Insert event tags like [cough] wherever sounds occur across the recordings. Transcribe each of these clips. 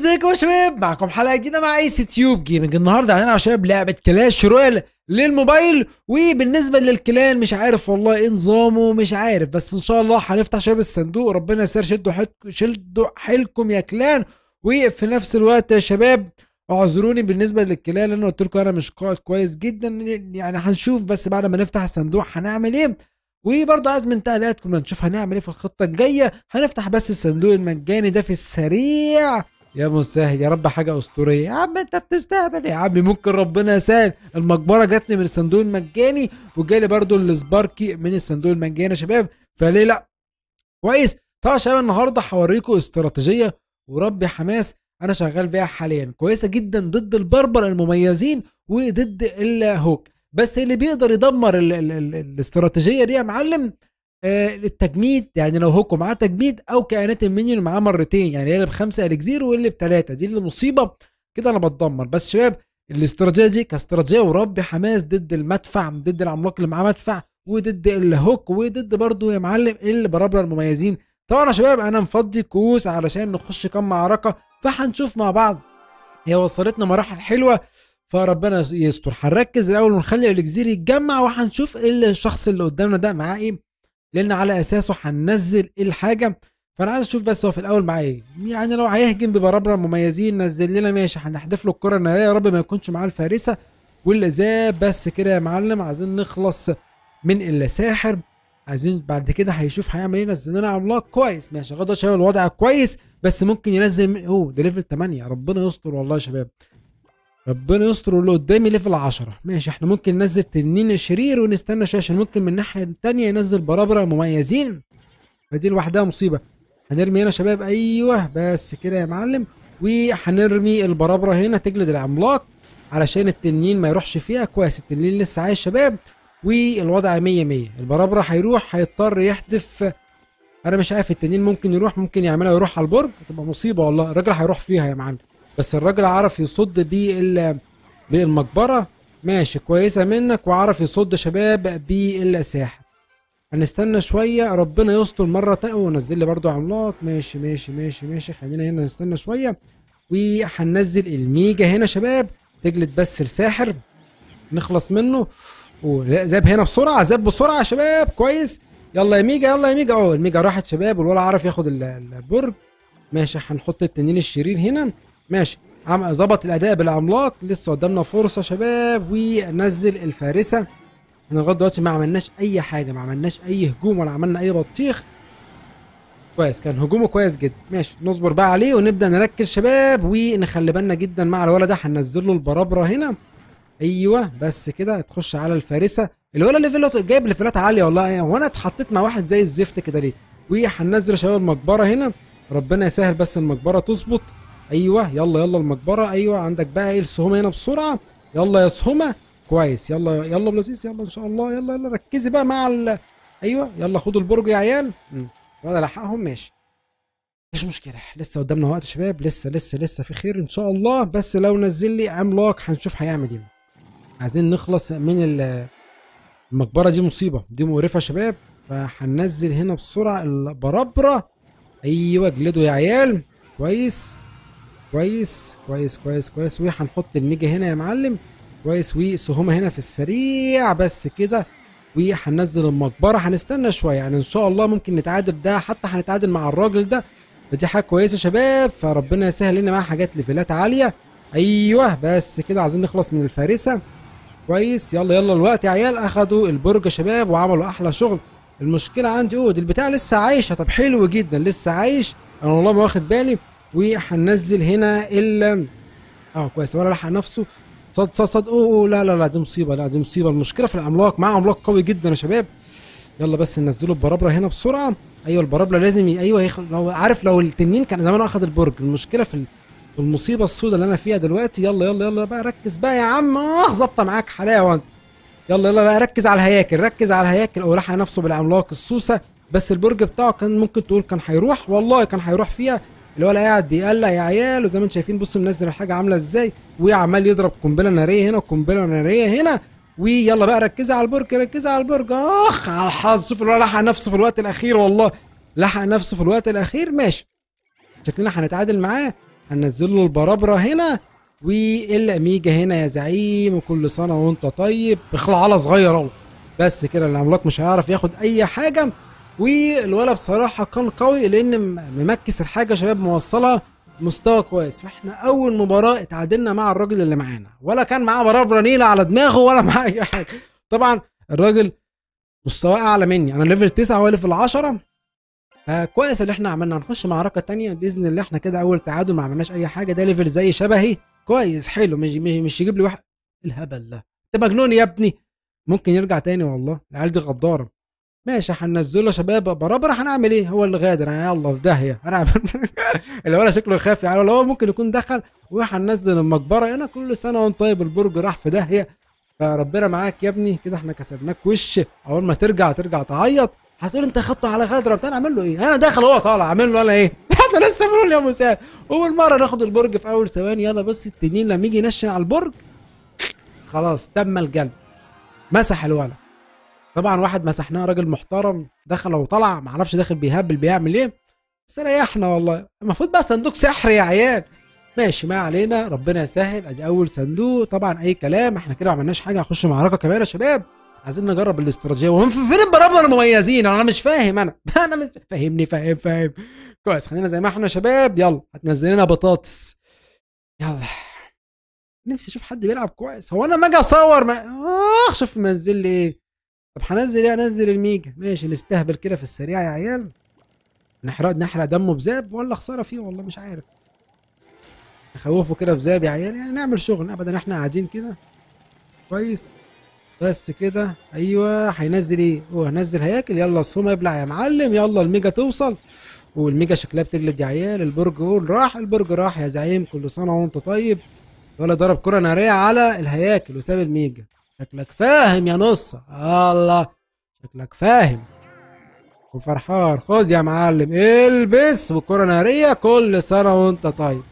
ازيكم يا شباب معكم حلقه جديده مع اي سي تيوب جيمنج النهارده هنلعب يا شباب لعبه كلاش رويال للموبايل وبالنسبه للكلان مش عارف والله ايه نظامه مش عارف بس ان شاء الله هنفتح شباب الصندوق ربنا يسر شدوا حيلكم شدوا حيلكم يا كلان وفي نفس الوقت يا شباب اعذروني بالنسبه للكلان لان قلت لكم انا مش قائد كويس جدا يعني هنشوف بس بعد ما نفتح الصندوق هنعمل ايه وبرضه عايز من تعليقاتكم نشوف هنعمل ايه في الخطه الجايه هنفتح بس الصندوق المجاني ده في السريع يا مستاهل يا رب حاجه اسطوريه يا عم انت بتستهبل يا عم ممكن ربنا يسهل المقبرة جاتني من الصندوق المجاني وجالي برضو السباركي من الصندوق المجاني يا شباب فليه لا كويس طبعا شباب النهارده هوريكم استراتيجيه وربي حماس انا شغال بيها حاليا كويسه جدا ضد البربر المميزين وضد الهوك بس اللي بيقدر يدمر الاستراتيجيه دي يا معلم للتجميد آه، يعني لو هوكو معاه تجميد او كائنات المنيون معاه مرتين يعني اللي بخمسه الكزير واللي بثلاثه دي اللي مصيبه كده انا بتدمر بس شباب الاستراتيجيه دي كاستراتيجيه ورب حماس ضد المدفع ضد العملاق اللي معاه مدفع وضد الهوك وضد برضه يا معلم البرابره المميزين طبعا يا شباب انا مفضي كوس علشان نخش كام معركه فهنشوف مع بعض هي وصلتنا مراحل حلوه فربنا يستر هنركز الاول ونخلي الالكزير يتجمع وهنشوف الشخص اللي قدامنا ده معاه ايه لان على اساسه هننزل الحاجه فانا عايز اشوف بس هو في الاول معاه ايه يعني لو هيهجم ببرابره مميزين نزل لنا ماشي هنحدف له الكره النهائيه يا رب ما يكونش معاه الفارسه والازاء بس كده يا معلم عايزين نخلص من الساحر عايزين بعد كده هيشوف هيعمل ايه نزل لنا عملاق كويس ماشي غدا شباب الوضع كويس بس ممكن ينزل اوه ده ليفل 8 ربنا يستر والله يا شباب ربنا يستر واللي قدامي ليفل 10 ماشي احنا ممكن ننزل تنين شرير ونستنى شويه عشان ممكن من الناحيه الثانيه ينزل برابره مميزين فدي لوحدها مصيبه هنرمي هنا شباب ايوه بس كده يا معلم وهنرمي البرابره هنا تجلد العملاق علشان التنين ما يروحش فيها كويس التنين لسه عايش شباب والوضع 100 100 البرابره هيروح هيضطر يحذف انا مش عارف التنين ممكن يروح ممكن يعملها ويروح على البرج تبقى مصيبه والله الراجل هيروح فيها يا معلم بس الراجل عرف يصد بيه بالمقبره ماشي كويسه منك وعرف يصد شباب بالساحه هنستنى شويه ربنا يستر مره تانية ونزل لي برضو عملاق ماشي ماشي ماشي ماشي خلينا هنا نستنى شويه وهننزل الميجا هنا شباب تجلد بس الساحر نخلص منه وذاب هنا بسرعه ذاب بسرعه يا شباب كويس يلا يا ميجا يلا يا ميجا اهو الميجا راحت شباب والولا عرف ياخد البرج ماشي هنحط التنين الشرير هنا ماشي ظبط الاداء بالعملاق لسه قدامنا فرصه شباب ونزل الفارسه احنا لغايه دلوقتي ما عملناش اي حاجه ما عملناش اي هجوم ولا عملنا اي بطيخ كويس كان هجومه كويس جدا ماشي نصبر بقى عليه ونبدا نركز شباب ونخلي بالنا جدا مع الولد ده هننزل له البرابره هنا ايوه بس كده تخش على الفارسه الولد ليفلاته جايب ليفلات عاليه والله هو أيوة، وانا اتحطيت مع واحد زي الزفت كده ليه وهننزل شباب المقبره هنا ربنا يسهل بس المقبره تظبط ايوه يلا يلا المقبره ايوه عندك بقى ايه السهومه هنا بسرعه يلا يا سهومه كويس يلا يلا بلاسيس يلا ان شاء الله يلا يلا ركزي بقى مع ال... ايوه يلا خدوا البرج يا عيال وانا لحقهم ماشي مش مشكله لسه قدامنا وقت شباب لسه لسه لسه في خير ان شاء الله بس لو نزل لي عملاق هنشوف هيعمل ايه عايزين نخلص من المقبره دي مصيبه دي مقرفه يا شباب فهننزل هنا بسرعه البرابره ايوه اجلدوا يا عيال كويس كويس كويس كويس كويس وهنحط الميجا هنا يا معلم كويس وسهومة هنا في السريع بس كده وهننزل المقبرة هنستنى شوية يعني إن شاء الله ممكن نتعادل ده حتى هنتعادل مع الراجل ده فدي حاجة كويسة يا شباب فربنا يسهل لنا معاه حاجات ليفلات عالية أيوه بس كده عايزين نخلص من الفارسة كويس يلا يلا الوقت يا عيال أخدوا البرج يا شباب وعملوا أحلى شغل المشكلة عندي دي البتاع لسه عايشة طب حلو جدا لسه عايش أنا والله ما واخد بالي وهننزل هنا ال اه كويس ولا لحق نفسه صد صد صد اوه لا لا لا دي مصيبه لا دي مصيبه المشكله في العملاق معاه عملاق قوي جدا يا شباب يلا بس ننزله البرابره هنا بسرعه ايوه البرابره لازم ي... ايوه يخ... لو عارف لو التنين كان زمان اخذ البرج المشكله في المصيبه السوداء اللي انا فيها دلوقتي يلا يلا يلا بقى ركز بقى يا عم اه ظابطه معاك حلاوه انت يلا يلا بقى ركز على الهياكل ركز على الهياكل او لحق نفسه بالعملاق السوسه بس البرج بتاعه كان ممكن تقول كان هيروح والله كان هيروح فيها اللي هو قاعد بيقلق يا عيال وزي ما انتم شايفين بصوا منزل الحاجه عامله ازاي وعمال يضرب قنبله ناريه هنا وقنبله ناريه هنا ويلا بقى ركزي على البرج ركزي على البرج اخ على الحظ شوف الولد لحق نفسه في الوقت الاخير والله لحق نفسه في الوقت الاخير ماشي شكلنا هنتعادل معاه هننزل له البرابره هنا والاميجا هنا يا زعيم وكل سنه وانت طيب اخلع على صغير اهو بس كده العملاق مش هيعرف ياخد اي حاجه والولد بصراحه كان قوي لان ممكس الحاجه شباب موصلها مستوى كويس فاحنا اول مباراه اتعادلنا مع الراجل اللي معانا ولا كان معاه برابره نيله على دماغه ولا معاه اي حاجه طبعا الراجل مستواه اعلى مني انا ليفل 9 هو ليفل 10 فكويس اللي احنا عملنا هنخش معركه تانية باذن الله احنا كده اول تعادل ما عملناش اي حاجه ده ليفل زي شبهي كويس حلو مش مش يجيب لي واحد الهبل ده انت مجنون يا ابني ممكن يرجع تاني والله العيال دي غداره ماشي هننزله شباب برابر هنعمل ايه هو اللي غادر يعني يلا في داهيه هنعمل [laughs] اللي ولا شكله يخاف يعني ولا هو ممكن يكون دخل وهننزل المقبره هنا كل سنه وانت طيب البرج راح في داهيه فربنا معاك يا ابني كده احنا كسبناك وش اول ما ترجع ترجع تعيط هتقول انت خدته على غدره بتاع اعمل له ايه انا داخل هو طالع اعمل له انا ايه [laughs] احنا لسه بنقول يا مساء اول مره ناخد البرج في اول ثواني يلا بس التنين لما يجي ينشن على البرج خلاص تم الجلب مسح الولد طبعا واحد مسحناه راجل محترم دخل وطلع معرفش داخل بيهبل بيعمل ايه بس ريحنا إيه، والله المفروض بقى صندوق سحر يا عيال ماشي ما علينا ربنا يسهل ادي اول صندوق طبعا اي كلام احنا كده ما عملناش حاجه هخش معركه كمان يا شباب عايزين نجرب الاستراتيجيه وهم فين البرامج المميزين انا مش فاهم انا [laughs] انا مش فاهمني فاهم فاهم كويس خلينا زي ما احنا شباب يلا هتنزل لنا بطاطس يلا نفسي اشوف حد بيلعب كويس هو انا ما اجي اصور ما اخ شوف منزل لي ايه طب هنزل ايه انزل الميجا ماشي نستهبل كده في السريع يا عيال نحرق نحرق دمه بزاب ولا خساره فيه والله مش عارف نخوفه كده بزاب يا عيال يعني نعمل شغل ابدا احنا قاعدين كده كويس بس كده ايوه هينزل ايه هو هنزل هياكل يلا الصوم يبلع يا معلم يلا الميجا توصل والميجا شكلها بتجلد يا عيال البرج راح البرج راح يا زعيم كل سنه وانت طيب ولا ضرب كره ناريه على الهياكل وساب الميجا شكلك فاهم يا نص الله شكلك فاهم وفرحان خد يا معلم البس والكرة نارية كل سنة وانت طيب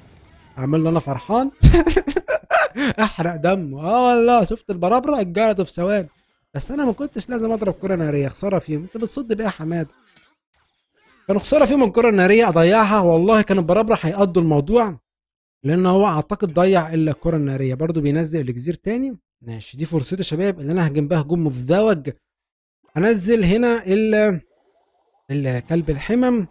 عامل انا فرحان [laughs] احرق دمه اه والله شفت البرابرة اتجرت في ثواني بس انا ما كنتش لازم اضرب كرة نارية خسارة فيهم انت بتصد بيه يا حماده كانوا خسارة فيهم الكرة النارية اضيعها والله كان البرابرة هيقضوا الموضوع لان هو اعتقد ضيع الا الكرة النارية برضه بينزل الجزير تاني ماشي دي فرصتي يا شباب اللي انا هجيب بها هجوم مزدوج هنزل هنا ال الكلب الحمم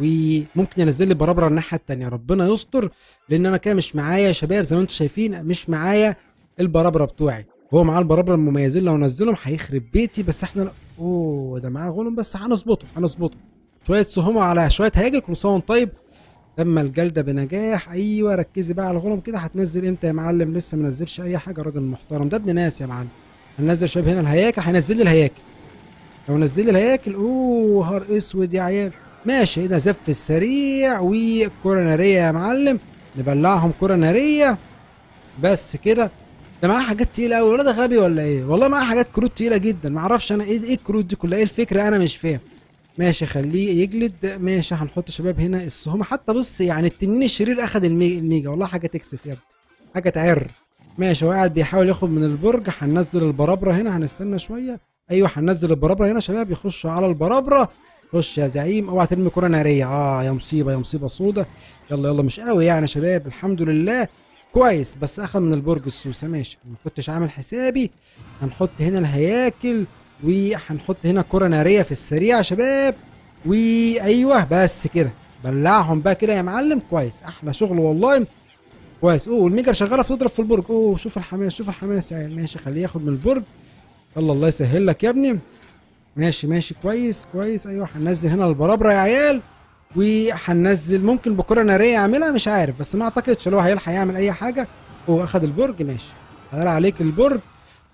وممكن ينزل لي برابره الناحيه الثانيه ربنا يستر لان انا كده مش معايا يا شباب زي ما انتم شايفين مش معايا البرابره بتوعي هو معاه البرابره المميزين لو نزلهم هيخرب بيتي بس احنا اوه ده معاه غولم بس هنظبطه هنظبطه شويه سهومه على شويه كل كروسون طيب تم الجلده بنجاح ايوه ركزي بقى على الغلم كده هتنزل امتى يا معلم لسه ما نزلش اي حاجه راجل محترم ده ابن ناس يا معلم هننزل شباب هنا الهياكل هينزل لي الهياكل لو نزل لي الهياكل اوه نهار اسود يا عيال ماشي هنا إيه زف السريع والكره ناريه يا معلم نبلعهم كره ناريه بس كده ده معاه حاجات تقيله قوي ولا ده غبي ولا ايه والله معاه حاجات كروت تقيله جدا معرفش انا ايه ايه الكروت دي كلها ايه الفكره انا مش فاهم ماشي خليه يجلد ماشي هنحط شباب هنا السهومة حتى بص يعني التنين الشرير اخد الميجا والله حاجة تكسف يا ابني حاجة تعر ماشي هو قاعد بيحاول ياخد من البرج هننزل البرابرة هنا هنستنى شوية ايوه هننزل البرابرة هنا شباب يخشوا على البرابرة خش يا زعيم اوعى ترمي كرة نارية اه يا مصيبة يا مصيبة سودا يلا يلا مش قوي يعني شباب الحمد لله كويس بس اخد من البرج السوسة ماشي ما كنتش عامل حسابي هنحط هنا الهياكل وهنحط هنا كره ناريه في السريع يا شباب وايوه بس كده بلعهم بقى كده يا معلم كويس احلى شغل والله كويس اوه الميجا شغاله بتضرب في البرج اوه شوف الحماس شوف الحماس يا يعني ماشي خليه ياخد من البرج يلا الله يسهل لك يا ابني ماشي ماشي كويس كويس ايوه هننزل هنا البرابره يا عيال وهننزل ممكن بكره ناريه يعملها مش عارف بس ما اعتقدش اللي هو هيلحق يعمل اي حاجه هو اخد البرج ماشي هيلعب عليك البرج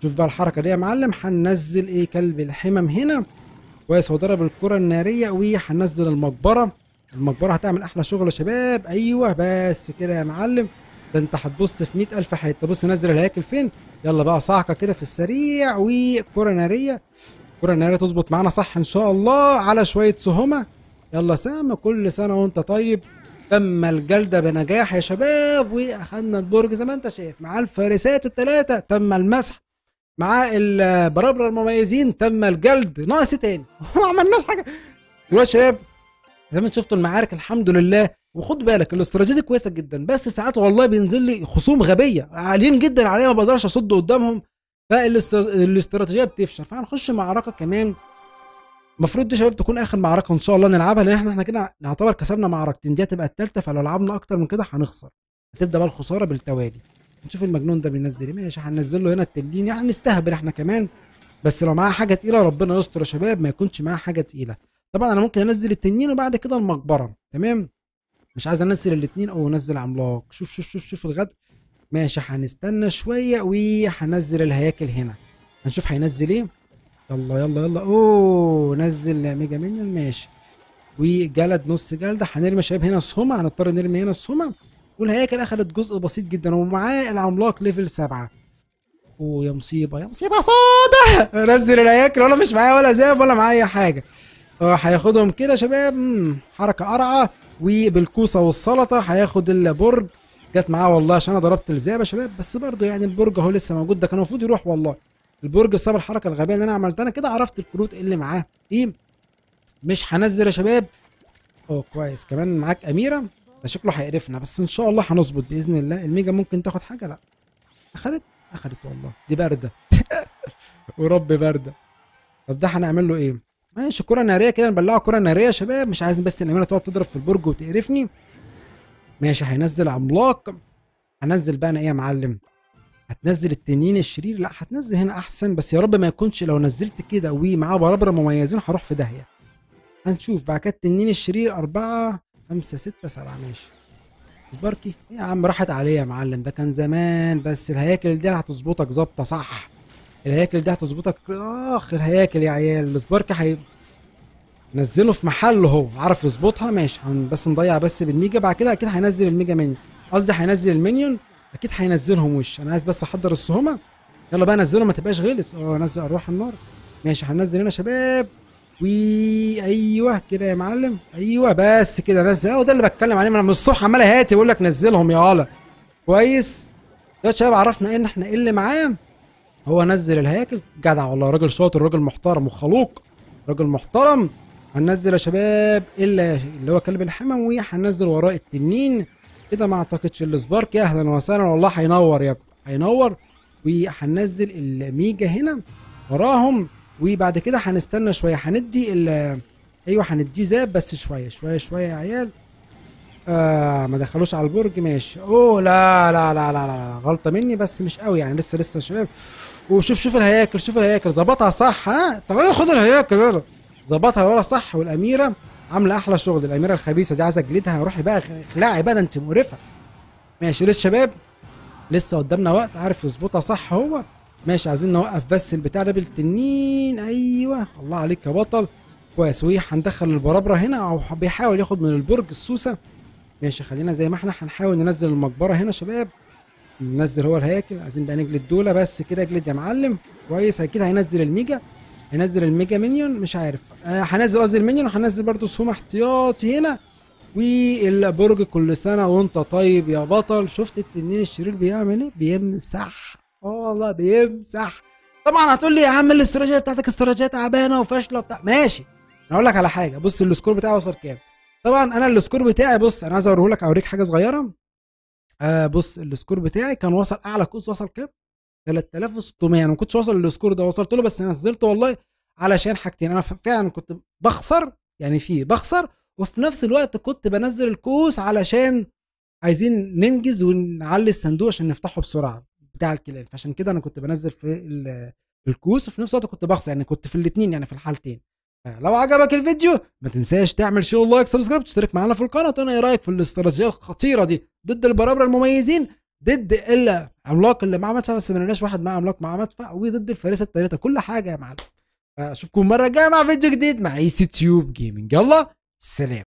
شوف بقى الحركه دي يا معلم هننزل ايه كلب الحمم هنا كويس هو ضرب الكره الناريه وهننزل المقبره المقبره هتعمل احلى شغل يا شباب ايوه بس كده يا معلم ده انت هتبص في 100000 حته بص نزل الهياكل فين يلا بقى صعقه كده في السريع وكره ناريه الكره الناريه تظبط معانا صح ان شاء الله على شويه سهومه يلا سامة كل سنه وانت طيب تم الجلده بنجاح يا شباب واخدنا البرج زي ما انت شايف مع الفارسات الثلاثه تم المسح مع البرابره المميزين تم الجلد ناقص إيه تاني [laughs] ما عملناش حاجه دلوقتي شباب زي ما انتم شفتوا المعارك الحمد لله وخد بالك الاستراتيجيه كويسه جدا بس ساعات والله بينزل لي خصوم غبيه عاليين جدا عليا ما بقدرش اصد قدامهم فالاستراتيجيه بتفشل فهنخش معركه كمان المفروض دي شباب تكون اخر معركه ان شاء الله نلعبها لان احنا احنا كده نعتبر كسبنا معركتين دي هتبقى الثالثه فلو لعبنا اكتر من كده هنخسر هتبدا بقى الخساره بالتوالي نشوف المجنون ده بينزل ايه ماشي هننزل له هنا التلين يعني نستهبل احنا كمان بس لو معاه حاجه تقيله ربنا يستر يا شباب ما يكونش معاه حاجه تقيله طبعا انا ممكن انزل التنين وبعد كده المقبره تمام مش عايز انزل الاثنين او انزل عملاق شوف شوف شوف شوف الغد ماشي هنستنى شويه وهنزل الهياكل هنا هنشوف هينزل ايه يلا يلا يلا اوه نزل ميجا مينيون ماشي وجلد نص جلده هنرمي شباب هنا السهمه هنضطر نرمي هنا السهمه والهياكل اخذت جزء بسيط جدا ومعاه العملاق ليفل سبعة اوه يا مصيبه يا مصيبه صادة [laughs] نزل الهياكل وانا مش معايا ولا ذهب ولا معايا حاجه آه، هياخدهم كده شباب حركه قرعه وبالكوسه والسلطه هياخد البرج جت معاه والله عشان انا ضربت يا شباب بس برضه يعني البرج اهو لسه موجود ده كان المفروض يروح والله البرج بسبب الحركه الغبيه اللي انا عملتها انا كده عرفت الكروت اللي معاه ايه مش هنزل يا شباب اوه كويس كمان معاك اميره ده شكله هيقرفنا بس ان شاء الله هنظبط باذن الله الميجا ممكن تاخد حاجه لا اخدت اخدت والله دي بارده [laughs] ورب بارده طب ده هنعمل له ايه ماشي كره ناريه كده نبلعه كره ناريه يا شباب مش عايز بس الاميره تقعد تضرب في البرج وتقرفني ماشي هينزل عملاق هنزل بقى انا ايه يا معلم هتنزل التنين الشرير لا هتنزل هنا احسن بس يا رب ما يكونش لو نزلت كده ومعاه برابره مميزين هروح في داهيه هنشوف بعد كده التنين الشرير أربعة خمسة ستة سبعة ماشي سباركي إيه يا عم راحت عليه يا معلم ده كان زمان بس الهياكل دي هتظبطك ظابطة صح الهياكل دي هتظبطك اخ الهياكل يا عيال السباركي هي نزله في محله هو عارف يظبطها ماشي بس نضيع بس بالميجا بعد كده اكيد هينزل الميجا منيون قصدي هينزل المنيون اكيد هينزلهم وش انا عايز بس احضر السهومه يلا بقى نزله ما تبقاش غلس اه نزل اروح النار ماشي هننزل هنا شباب وايوه كده يا معلم ايوه بس كده نزل اهو ده اللي بتكلم عليه انا من الصبح عمال هاتي بقول لك نزلهم يا علا كويس يا شباب عرفنا إيه ان احنا ايه اللي معاه هو نزل الهياكل جدع والله راجل شاطر راجل محترم وخلوق راجل محترم هننزل يا شباب الا اللي هو كلب الحموي هننزل وراه التنين كده إيه ما اعتقدش السبارك اهلا وسهلا والله هينور يا ابني هينور وهننزل الميجا هنا وراهم وبعد كده هنستنى شويه هندي ال ايوه هنديه زاب بس شويه شويه شويه يا عيال آه ما دخلوش على البرج ماشي اوه لا لا لا لا لا, غلطه مني بس مش قوي يعني لسه لسه شباب وشوف شوف الهياكل شوف الهياكل ظبطها صح ها تعالى خد الهياكل يلا ظبطها لورا صح والاميره عامله احلى شغل الاميره الخبيثه دي عايزه اجلدها روحي بقى اخلعي بقى انت مقرفه ماشي لسه شباب لسه قدامنا وقت عارف يظبطها صح هو ماشي عايزين نوقف بس البتاع ده بالتنين ايوه الله عليك يا بطل كويس وهندخل البرابره هنا او بيحاول ياخد من البرج السوسه ماشي خلينا زي ما احنا هنحاول ننزل المقبره هنا شباب ننزل هو الهياكل عايزين بقى نجلد دولة بس كده اجلد يا معلم كويس اكيد هينزل الميجا هينزل الميجا مينيون مش عارف آه، هنزل قصدي المينيون وهنزل برضه سهم احتياطي هنا والبرج كل سنه وانت طيب يا بطل شفت التنين الشرير بيعمل ايه بيمسح والله بيمسح طبعا هتقول لي يا عم الاستراتيجيه بتاعتك استراتيجيه تعبانه وفاشله وبتاع ماشي انا اقول لك على حاجه بص السكور بتاعي وصل كام طبعا انا السكور بتاعي بص انا عايز اوريه لك اوريك حاجه صغيره آه بص السكور بتاعي كان وصل اعلى كوز وصل كام 3600 انا ما كنتش واصل للسكور ده وصلت له بس نزلته والله علشان حاجتين انا فعلا كنت بخسر يعني في بخسر وفي نفس الوقت كنت بنزل الكوس علشان عايزين ننجز ونعلي الصندوق عشان نفتحه بسرعه بتاع الكلاب فعشان كده انا كنت بنزل في الكوس وفي نفس الوقت كنت بخسر يعني كنت في الاثنين يعني في الحالتين لو عجبك الفيديو ما تنساش تعمل شير لايك سبسكرايب تشترك معانا في القناه وتقول ايه رايك في الاستراتيجيه الخطيره دي ضد البرابره المميزين ضد الا عملاق اللي معاه مدفع بس ما لناش واحد معاه عملاق معاه مدفع وضد الفريسه الثالثه كل حاجه يا معلم اشوفكم المره الجايه مع فيديو جديد مع اي سي تيوب جيمنج يلا سلام